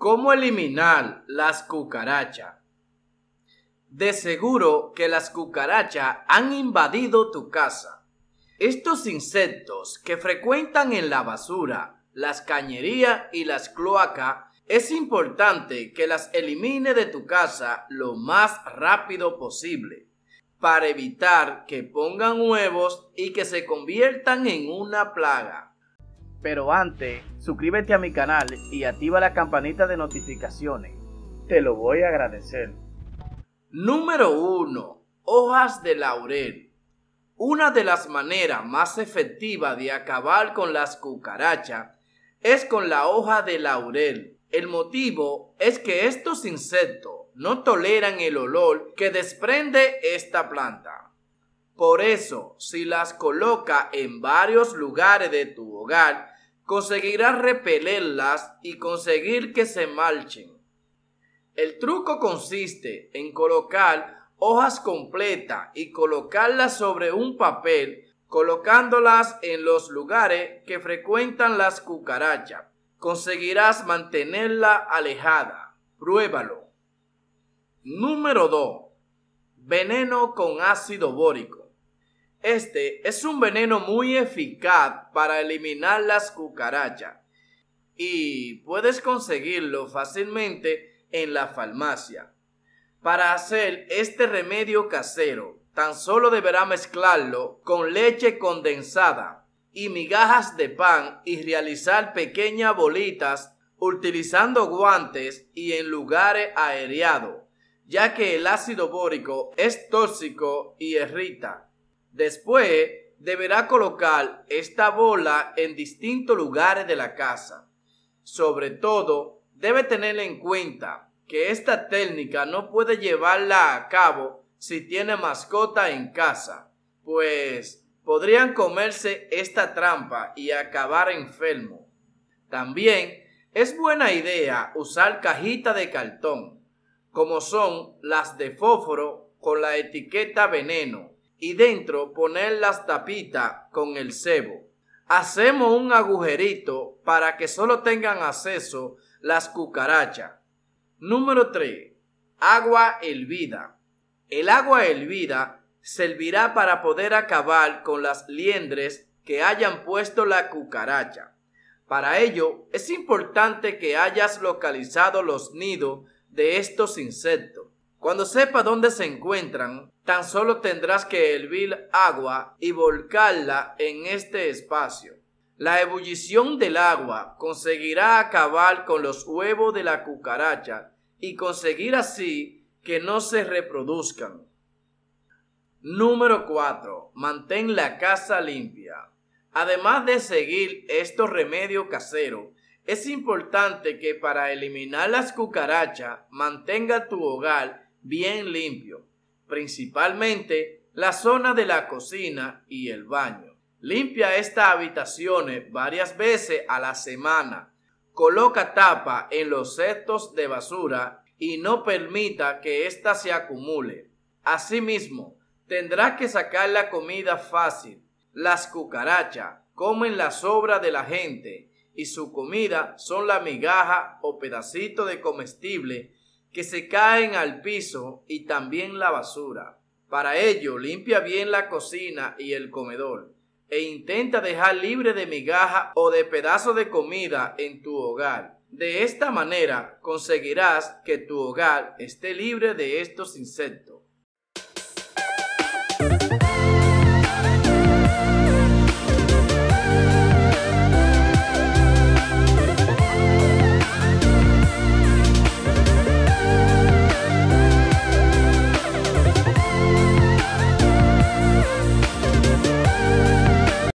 ¿Cómo eliminar las cucarachas? De seguro que las cucarachas han invadido tu casa. Estos insectos que frecuentan en la basura, las cañerías y las cloacas, es importante que las elimine de tu casa lo más rápido posible para evitar que pongan huevos y que se conviertan en una plaga. Pero antes, suscríbete a mi canal y activa la campanita de notificaciones. Te lo voy a agradecer. Número 1. Hojas de laurel. Una de las maneras más efectivas de acabar con las cucarachas es con la hoja de laurel. El motivo es que estos insectos no toleran el olor que desprende esta planta. Por eso, si las coloca en varios lugares de tu hogar, conseguirás repelerlas y conseguir que se marchen. El truco consiste en colocar hojas completas y colocarlas sobre un papel, colocándolas en los lugares que frecuentan las cucarachas. Conseguirás mantenerla alejada. Pruébalo. Número 2. Veneno con ácido bórico. Este es un veneno muy eficaz para eliminar las cucarachas y puedes conseguirlo fácilmente en la farmacia. Para hacer este remedio casero, tan solo deberá mezclarlo con leche condensada y migajas de pan y realizar pequeñas bolitas utilizando guantes y en lugares aereados, ya que el ácido bórico es tóxico y irrita. Después deberá colocar esta bola en distintos lugares de la casa. Sobre todo, debe tener en cuenta que esta técnica no puede llevarla a cabo si tiene mascota en casa, pues podrían comerse esta trampa y acabar enfermo. También es buena idea usar cajita de cartón, como son las de fósforo con la etiqueta veneno y dentro poner las tapitas con el cebo. Hacemos un agujerito para que solo tengan acceso las cucarachas. Número 3. Agua hervida. El agua hervida servirá para poder acabar con las liendres que hayan puesto la cucaracha. Para ello es importante que hayas localizado los nidos de estos insectos. Cuando sepa dónde se encuentran, tan solo tendrás que hervir agua y volcarla en este espacio. La ebullición del agua conseguirá acabar con los huevos de la cucaracha y conseguir así que no se reproduzcan. Número 4. Mantén la casa limpia. Además de seguir estos remedios caseros, es importante que para eliminar las cucarachas mantenga tu hogar bien limpio, principalmente la zona de la cocina y el baño. Limpia estas habitaciones varias veces a la semana. Coloca tapa en los cestos de basura y no permita que ésta se acumule. Asimismo, tendrá que sacar la comida fácil. Las cucarachas comen la sobra de la gente y su comida son la migaja o pedacito de comestible que se caen al piso y también la basura. Para ello, limpia bien la cocina y el comedor e intenta dejar libre de migaja o de pedazo de comida en tu hogar. De esta manera conseguirás que tu hogar esté libre de estos insectos.